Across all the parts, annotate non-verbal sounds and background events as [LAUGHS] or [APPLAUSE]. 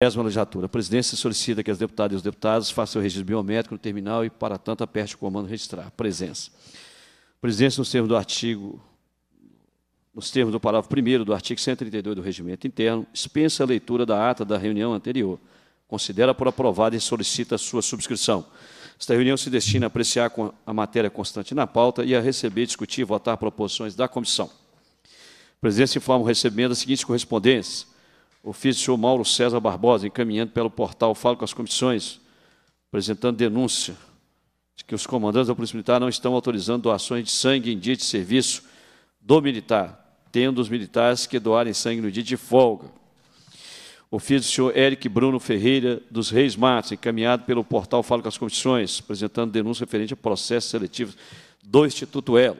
Décima legislatura. A presidência solicita que as deputadas e os deputados façam o registro biométrico no terminal e, para tanto, aperte o comando registrar. Presença. A presidência, nos termos do artigo, nos termos do parágrafo 1 do artigo 132 do Regimento Interno, dispensa a leitura da ata da reunião anterior. Considera por aprovada e solicita a sua subscrição. Esta reunião se destina a apreciar a matéria constante na pauta e a receber, discutir e votar proposições da comissão. A presidência informa o recebimento das seguintes correspondências Ofício do senhor Mauro César Barbosa, encaminhando pelo portal Falo com as Comissões, apresentando denúncia de que os comandantes da Polícia Militar não estão autorizando doações de sangue em dia de serviço do militar, tendo os militares que doarem sangue no dia de folga. Ofício do senhor Eric Bruno Ferreira dos Reis Matos, encaminhado pelo portal Falo com as Comissões, apresentando denúncia referente a processos seletivos do Instituto Elo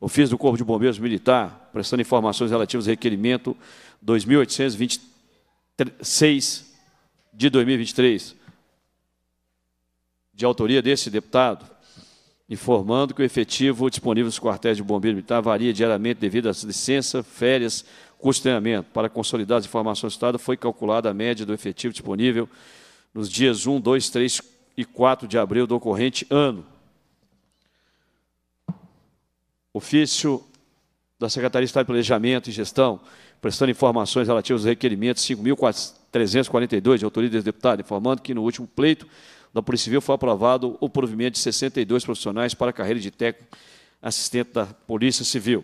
ofício do Corpo de Bombeiros Militar, prestando informações relativas ao requerimento 2826 de 2023, de autoria desse deputado, informando que o efetivo disponível nos quartéis de bombeiros militar varia diariamente devido às licenças, férias, custo de treinamento. Para consolidar as informações do Estado, foi calculada a média do efetivo disponível nos dias 1, 2, 3 e 4 de abril do corrente ano, Ofício da Secretaria de Estado de Planejamento e Gestão, prestando informações relativas aos requerimentos 5.342 de autoria desse deputado, informando que no último pleito da Polícia Civil foi aprovado o provimento de 62 profissionais para a carreira de técnico assistente da Polícia Civil.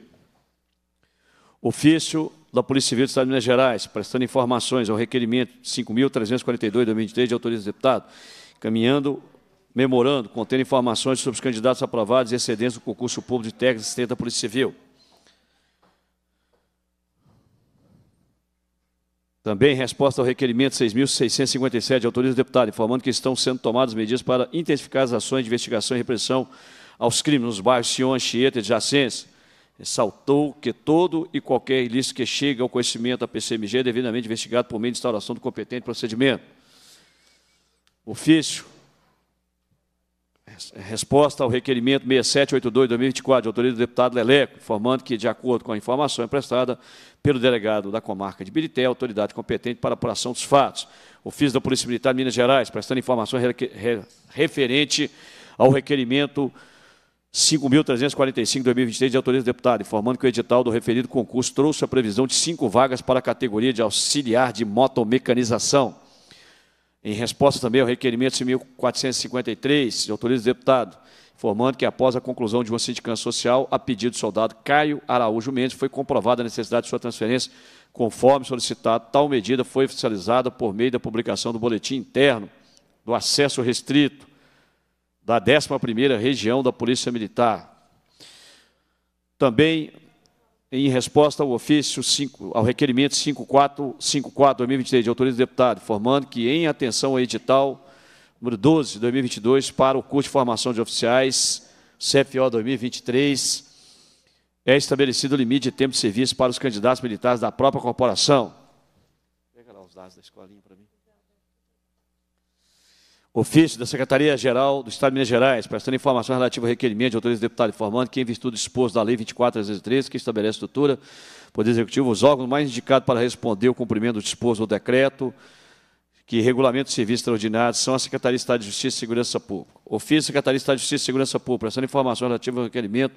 Ofício da Polícia Civil do Estado de Minas Gerais, prestando informações ao requerimento 5.342 de 2023 de autoria desse deputado, caminhando memorando contendo informações sobre os candidatos aprovados e excedentes do concurso público de técnico assistente da Polícia Civil. Também, em resposta ao requerimento 6.657, autoriza o deputado, informando que estão sendo tomadas medidas para intensificar as ações de investigação e repressão aos crimes nos bairros Sion, Anchieta e Jacens. Ressaltou que todo e qualquer ilícito que chega ao conhecimento da PCMG é devidamente investigado por meio de instauração do competente procedimento. Ofício eh, resposta ao requerimento 6782-2024, de autoria do deputado Leleco, informando que, de acordo com a informação emprestada pelo delegado da comarca de Birité, autoridade competente para apuração dos fatos, ofício da Polícia Militar de Minas Gerais, prestando informação re re referente ao requerimento 5.345-2023, de autoria do deputado, informando que o edital do referido concurso trouxe a previsão de cinco vagas para a categoria de auxiliar de motomecanização em resposta também ao requerimento 1453, de autoriza o deputado, informando que após a conclusão de uma sindicância social, a pedido do soldado Caio Araújo Mendes, foi comprovada a necessidade de sua transferência conforme solicitado. Tal medida foi oficializada por meio da publicação do boletim interno do acesso restrito da 11ª Região da Polícia Militar. Também em resposta ao ofício 5, ao requerimento 5454-2023, de autoria do deputado, informando que, em atenção ao edital número 12 de 2022 para o curso de formação de oficiais, CFO 2023, é estabelecido o limite de tempo de serviço para os candidatos militares da própria corporação. Pega lá os dados da escolinha para mim. Ofício da Secretaria-Geral do Estado de Minas Gerais, prestando informações relativas ao requerimento de autorização do deputado informando que, em virtude do disposto da Lei 24.313, que estabelece estrutura, Poder Executivo, os órgãos mais indicados para responder o cumprimento do disposto do decreto que regulamento de serviços extraordinários são a Secretaria de Estado de Justiça e Segurança Pública. Ofício da Secretaria de Estado de Justiça e Segurança Pública, prestando informações relativas ao requerimento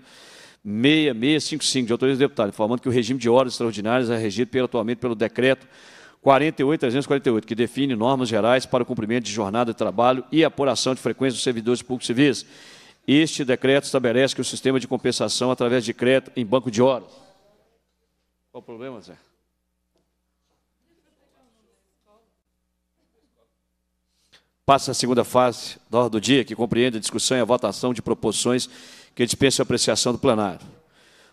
6655, de autorização do deputado, informando que o regime de horas extraordinárias é regido pelo, atualmente pelo decreto 48.348, que define normas gerais para o cumprimento de jornada de trabalho e apuração de frequência dos servidores públicos civis. Este decreto estabelece que o sistema de compensação através de crédito em banco de horas. Qual o problema, Zé? Passa a segunda fase da ordem do dia, que compreende a discussão e a votação de proposições que dispensam a apreciação do plenário.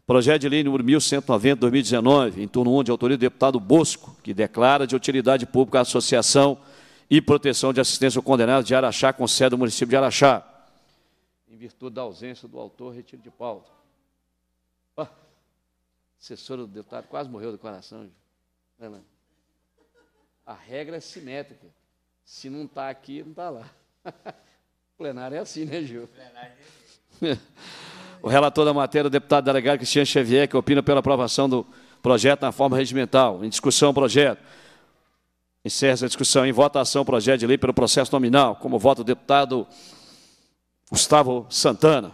Projeto de lei número 1190, 2019, em turno 1, de autoria do deputado Bosco, que declara de utilidade pública a Associação e Proteção de Assistência ao Condenado de Araxá, com sede do município de Araxá. Em virtude da ausência do autor, retiro de pauta. Oh, assessora do deputado quase morreu do coração. É, é? A regra é simétrica. Se não está aqui, não está lá. O [LAUGHS] plenário é assim, né, Gil? O plenário é assim. [LAUGHS] O relator da matéria, o deputado delegado Cristiano Xavier, que opina pela aprovação do projeto na forma regimental. Em discussão, o projeto. Encerra essa discussão. Em votação, o projeto de lei pelo processo nominal. Como voto o deputado Gustavo Santana.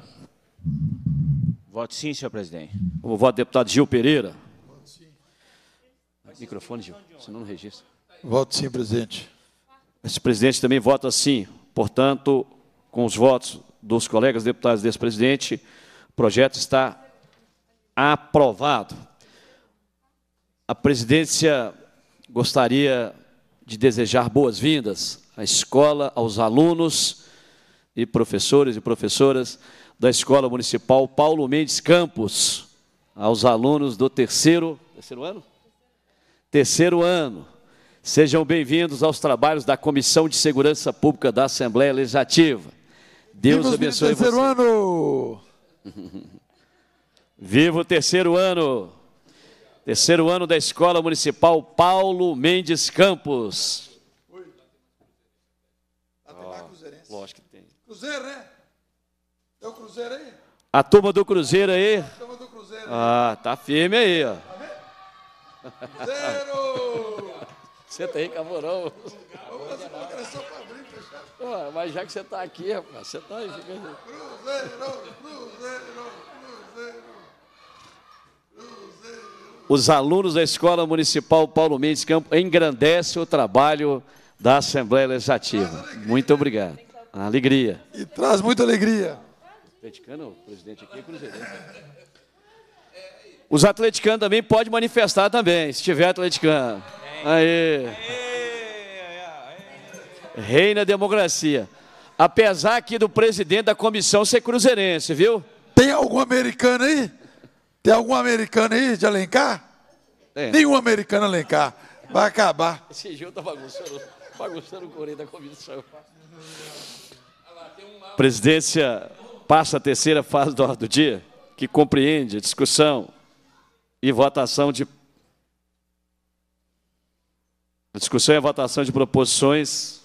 Voto sim, senhor presidente. Como voto o deputado Gil Pereira. Voto sim. Microfone, Gil, senão não registra. Voto sim, presidente. Esse presidente também vota sim. Portanto, com os votos dos colegas deputados desse presidente, projeto está aprovado. A presidência gostaria de desejar boas-vindas à escola, aos alunos e professores e professoras da Escola Municipal Paulo Mendes Campos, aos alunos do terceiro, terceiro ano? Terceiro ano. Sejam bem-vindos aos trabalhos da Comissão de Segurança Pública da Assembleia Legislativa. Deus Vimos abençoe terceiro você. Terceiro ano! [LAUGHS] Viva o terceiro ano. Terceiro ano da Escola Municipal Paulo Mendes Campos. Oi. Lógico que tem. Cruzeiro, né? Tem o Cruzeiro aí? A turma do Cruzeiro aí? A turma do Cruzeiro. Aí. Ah, tá firme aí, ó. Cruzeiro! Senta [LAUGHS] tá aí, cavorão. Vamos fazer uma pra abrir, fechado. Mas já que você tá aqui, rapaz, você tá aí. Cruzeiro, Cruzeiro. os alunos da Escola Municipal Paulo Mendes Campo engrandece o trabalho da Assembleia Legislativa. Muito obrigado. alegria. E traz muita alegria. Atleticano, presidente aqui é cruzeirense. Os atleticanos também podem manifestar também, se tiver atleticano. Aí. Reina democracia. Apesar aqui do presidente da comissão ser cruzeirense, viu? Tem algum americano aí? Tem algum americano aí de Alencar? Nenhum americano Alencar. Vai acabar. Esse Gil tá bagunçando, bagunçando o Correio da comissão. Presidência passa a terceira fase do ordem do dia, que compreende discussão e votação de a discussão e a votação de proposições.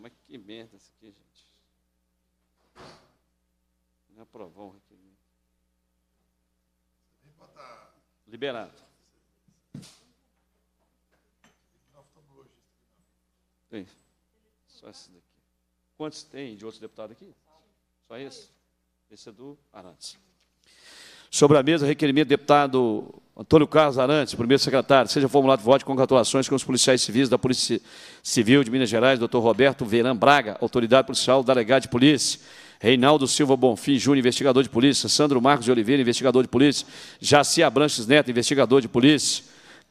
Mas que merda isso aqui, gente. Não é aprovou. Né? Liberado. Tem. Só esse daqui. Quantos tem de outro deputado aqui? Só esse? Esse é do Arantes. Sobre a mesa, requerimento do deputado Antônio Carlos Arantes, primeiro secretário, seja formulado voto de congratulações com os policiais civis da Polícia Civil de Minas Gerais, doutor Roberto Verão Braga, autoridade policial, delegado de polícia. Reinaldo Silva Bonfim Júnior, investigador de polícia, Sandro Marcos de Oliveira, investigador de polícia, Jacia Branches Neto, investigador de polícia,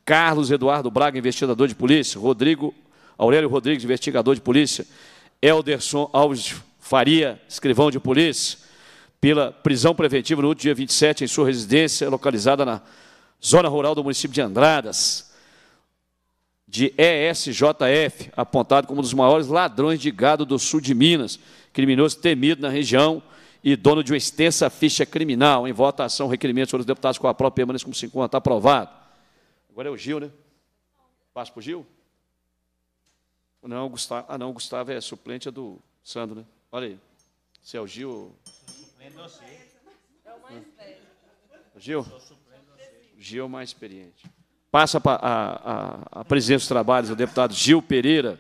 Carlos Eduardo Braga, investigador de polícia, Rodrigo Aurélio Rodrigues, investigador de polícia, Elderson Alves Faria, escrivão de polícia, pela prisão preventiva no último dia 27 em sua residência, localizada na zona rural do município de Andradas, de ESJF, apontado como um dos maiores ladrões de gado do sul de Minas criminoso temido na região e dono de uma extensa ficha criminal. Em votação, requerimento sobre os deputados com a própria permanência como 50. Está aprovado. Agora é o Gil, né? Passa para o Gil? Não, Gustavo, ah, não, Gustavo é suplente é do Sandro, né? Olha aí. Se é o Gil. É suplente você. É o mais velho. Gil? Gil mais experiente. Passa para a, a, a presidência dos trabalhos, o deputado Gil Pereira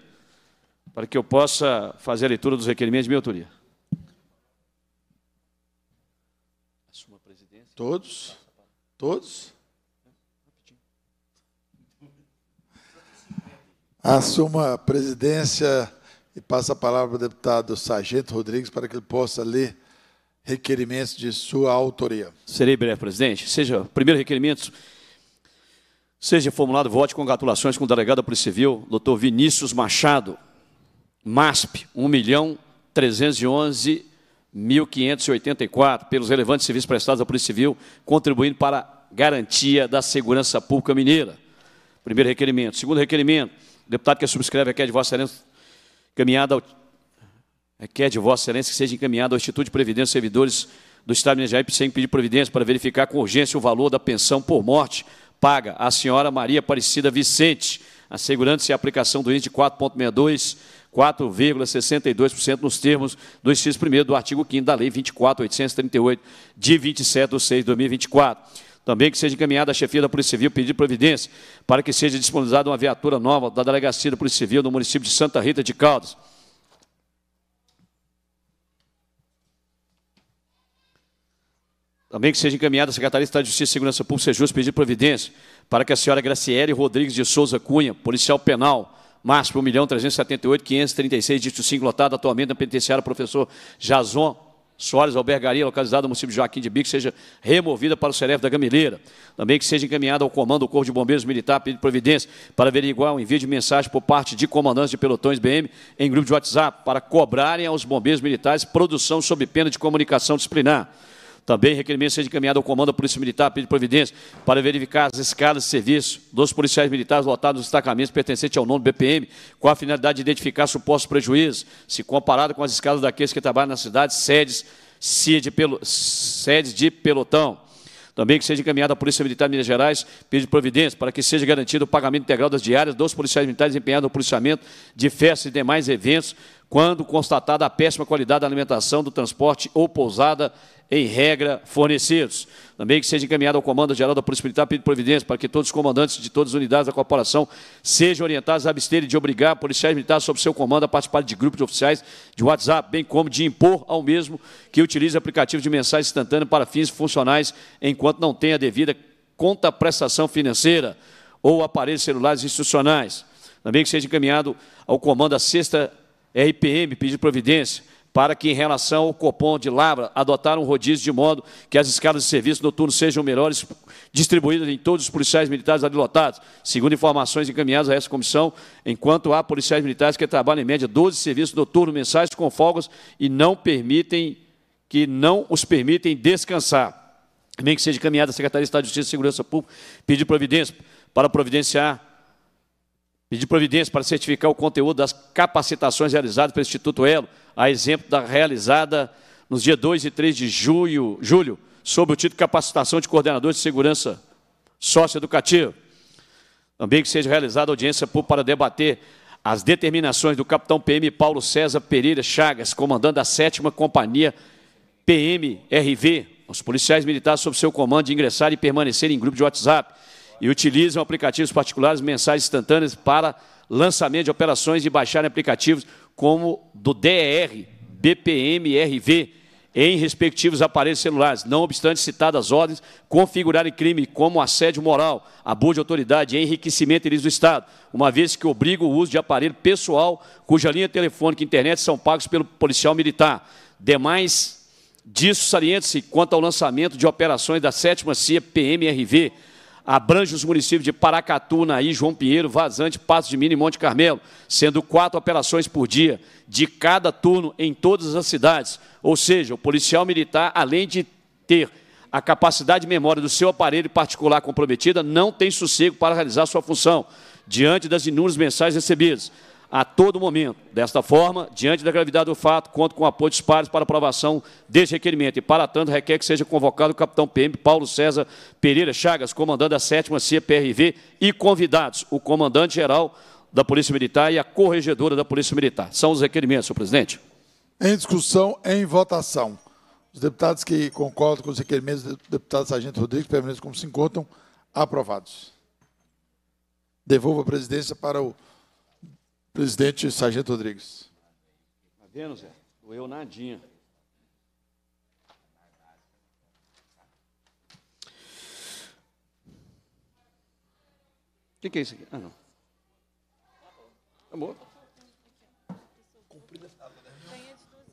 para que eu possa fazer a leitura dos requerimentos de minha autoria. Assuma a presidência. Todos? Todos? Assuma a presidência e passa a palavra ao deputado Sargento Rodrigues para que ele possa ler requerimentos de sua autoria. Serei breve, presidente. Seja, primeiro requerimento, seja formulado voto de congratulações com o delegado da Polícia Civil, doutor Vinícius Machado, MASP, 1.311.584, milhão pelos relevantes serviços prestados à Polícia Civil, contribuindo para a garantia da segurança pública mineira. Primeiro requerimento. Segundo requerimento, o deputado que subscreve requer de Vossa Excelência encaminhada ao, requer de Vossa Excelência que seja encaminhada ao Instituto de Previdência Servidores do Estado de Minas Gerais sem pedir providência para verificar com urgência o valor da pensão por morte paga à senhora Maria Aparecida Vicente, assegurando-se a aplicação do índice 4,62 4,62% nos termos do inciso 1 do artigo 5 da Lei 24.838, de 27 de 6 de 2024. Também que seja encaminhada à chefia da Polícia Civil pedir providência para que seja disponibilizada uma viatura nova da Delegacia da Polícia Civil no município de Santa Rita de Caldas. Também que seja encaminhada à Secretaria de Estado de Justiça e Segurança Pública, Sejus, pedir providência para que a senhora Graciele Rodrigues de Souza Cunha, policial penal, Márcio, 1 milhão 378, 536, dígito 5 lotado, atualmente na penitenciária, professor Jason Soares, albergaria localizada no município de Joaquim de Bico, seja removida para o Seref da Gamileira. Também que seja encaminhada ao comando do Corpo de Bombeiros Militar pedido providência para averiguar o envio de mensagem por parte de comandantes de pelotões BM em grupo de WhatsApp para cobrarem aos bombeiros militares produção sob pena de comunicação disciplinar. Também requerimento seja encaminhado ao Comando da Polícia Militar, pedido providência, para verificar as escalas de serviço dos policiais militares lotados nos destacamentos pertencentes ao nono BPM, com a finalidade de identificar supostos prejuízos, se comparado com as escalas daqueles que trabalham na cidade, sedes, de, pelo, sedes de pelotão. Também que seja encaminhado à Polícia Militar de Minas Gerais pedido de providência para que seja garantido o pagamento integral das diárias dos policiais militares empenhados no policiamento de festas e demais eventos quando constatada a péssima qualidade da alimentação do transporte ou pousada em regra fornecidos. Também que seja encaminhado ao Comando Geral da Polícia Militar pedido providência para que todos os comandantes de todas as unidades da corporação sejam orientados a absterem de obrigar policiais militares sob seu comando a participar de grupos de oficiais de WhatsApp, bem como de impor ao mesmo que utilize aplicativos de mensagem instantânea para fins funcionais enquanto não tenha devida conta prestação financeira ou aparelhos celulares institucionais. Também que seja encaminhado ao comando da sexta RPM é pedir providência para que, em relação ao Copom de Lavra, adotar um rodízio de modo que as escalas de serviço noturno sejam melhores distribuídas em todos os policiais militares ali lotados, segundo informações encaminhadas a essa comissão, enquanto há policiais militares que trabalham em média 12 serviços noturnos mensais com folgas e não permitem que não os permitem descansar. Nem que seja encaminhada a Secretaria de Estado de Justiça e Segurança Pública pedir providência para providenciar Pedir providência para certificar o conteúdo das capacitações realizadas pelo Instituto Elo, a exemplo da realizada nos dias 2 e 3 de julho, julho sobre o título Capacitação de Coordenadores de Segurança Socioeducativa. Também que seja realizada audiência pública para debater as determinações do capitão PM Paulo César Pereira Chagas, comandante da 7 Companhia PMRV, os policiais militares sob seu comando de ingressar e permanecer em grupo de WhatsApp, e utilizam aplicativos particulares, mensagens instantâneas para lançamento de operações e baixarem aplicativos como do DR, BPM, RV, em respectivos aparelhos celulares, não obstante citadas ordens, configurarem crime como assédio moral, abuso de autoridade e enriquecimento ilícito do Estado, uma vez que obriga o uso de aparelho pessoal cuja linha telefônica e internet são pagos pelo policial militar. Demais disso, salienta-se quanto ao lançamento de operações da 7 CIA PMRV, abrange os municípios de Paracatu, Naí, João Pinheiro, Vazante, Passos de Minas e Monte Carmelo, sendo quatro operações por dia de cada turno em todas as cidades. Ou seja, o policial militar, além de ter a capacidade de memória do seu aparelho particular comprometida, não tem sossego para realizar sua função, diante das inúmeras mensagens recebidas a todo momento. Desta forma, diante da gravidade do fato, conto com o apoio dos pares para aprovação deste requerimento e, para tanto, requer que seja convocado o capitão PM Paulo César Pereira Chagas, comandante da 7 CPRV e convidados, o comandante-geral da Polícia Militar e a corregedora da Polícia Militar. São os requerimentos, senhor presidente. Em discussão, em votação. Os deputados que concordam com os requerimentos do deputado Sargento Rodrigues permaneçam como se encontram. Aprovados. Devolvo a presidência para o Presidente Sargento Rodrigues. Tá vendo, Zé? Doeu nadinha. O que, que, é isso aqui? Ah, não. Acabou.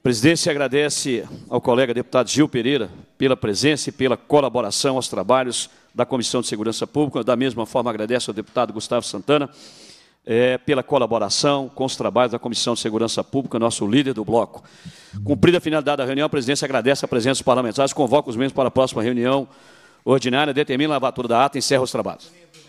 Presidência agradece ao colega deputado Gil Pereira pela presença e pela colaboração aos trabalhos da Comissão de Segurança Pública. Da mesma forma, agradece ao deputado Gustavo Santana é, pela colaboração com os trabalhos da Comissão de Segurança Pública, nosso líder do bloco. Cumprida a finalidade da reunião, a presidência agradece a presença dos parlamentares, convoca os membros para a próxima reunião ordinária, determina a lavatura da ata e encerra os trabalhos.